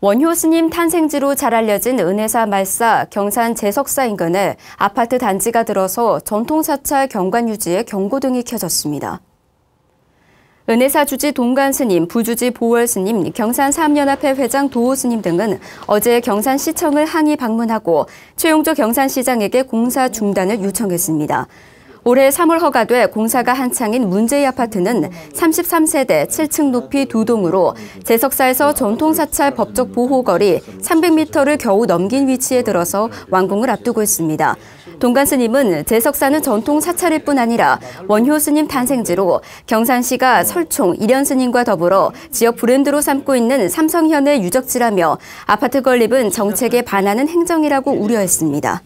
원효 스님 탄생지로 잘 알려진 은혜사 말사 경산 제석사 인근에 아파트 단지가 들어서 전통사찰 경관 유지에 경고등이 켜졌습니다. 은혜사 주지 동간 스님, 부주지 보월 스님, 경산 삼연합회 회장 도호 스님 등은 어제 경산시청을 항의 방문하고 최용조 경산시장에게 공사 중단을 요청했습니다. 올해 3월 허가돼 공사가 한창인 문제이 아파트는 33세대 7층 높이 두 동으로 제석사에서 전통 사찰 법적 보호 거리 300m를 겨우 넘긴 위치에 들어서 완공을 앞두고 있습니다. 동간 스님은 제석사는 전통 사찰일 뿐 아니라 원효 스님 탄생지로 경산시가 설총 일현 스님과 더불어 지역 브랜드로 삼고 있는 삼성현의 유적지라며 아파트 건립은 정책에 반하는 행정이라고 우려했습니다.